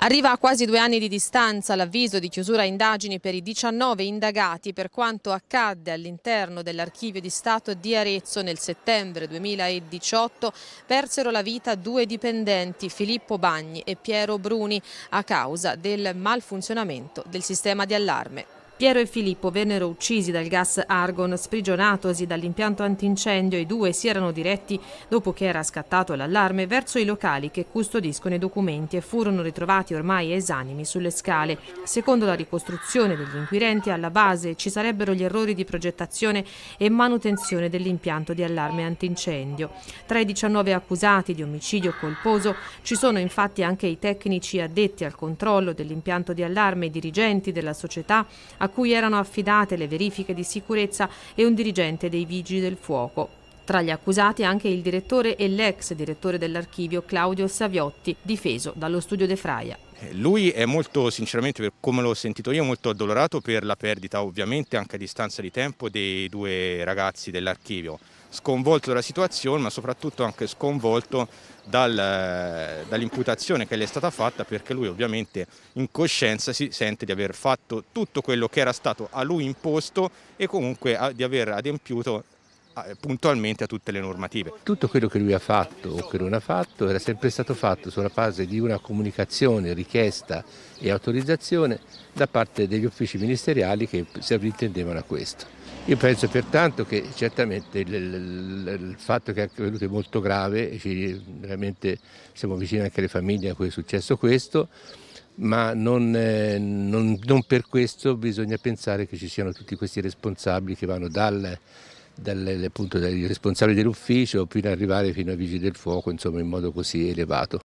Arriva a quasi due anni di distanza l'avviso di chiusura indagini per i 19 indagati per quanto accadde all'interno dell'archivio di Stato di Arezzo nel settembre 2018 persero la vita due dipendenti Filippo Bagni e Piero Bruni a causa del malfunzionamento del sistema di allarme. Piero e Filippo vennero uccisi dal gas argon sprigionatosi dall'impianto antincendio. I due si erano diretti, dopo che era scattato l'allarme, verso i locali che custodiscono i documenti e furono ritrovati ormai esanimi sulle scale. Secondo la ricostruzione degli inquirenti, alla base ci sarebbero gli errori di progettazione e manutenzione dell'impianto di allarme antincendio. Tra i 19 accusati di omicidio colposo ci sono infatti anche i tecnici addetti al controllo dell'impianto di allarme, i dirigenti della società, a cui erano affidate le verifiche di sicurezza e un dirigente dei vigili del fuoco. Tra gli accusati anche il direttore e l'ex direttore dell'archivio Claudio Saviotti, difeso dallo studio De Fraia. Eh, lui è molto, sinceramente, per come l'ho sentito io, molto addolorato per la perdita, ovviamente, anche a distanza di tempo, dei due ragazzi dell'archivio. Sconvolto dalla situazione, ma soprattutto anche sconvolto dal, eh, dall'imputazione che le è stata fatta, perché lui ovviamente in coscienza si sente di aver fatto tutto quello che era stato a lui imposto e comunque di aver adempiuto eh, puntualmente a tutte le normative. Tutto quello che lui ha fatto o che non ha fatto era sempre stato fatto sulla base di una comunicazione, richiesta e autorizzazione da parte degli uffici ministeriali che si sovrintendevano a questo. Io penso pertanto che certamente il, il, il fatto che è accaduto è molto grave, ci, veramente siamo vicini anche alle famiglie a cui è successo questo, ma non, eh, non, non per questo bisogna pensare che ci siano tutti questi responsabili che vanno dal dalle, appunto, dai responsabili dell'ufficio fino ad arrivare fino ai vigili del fuoco, insomma in modo così elevato.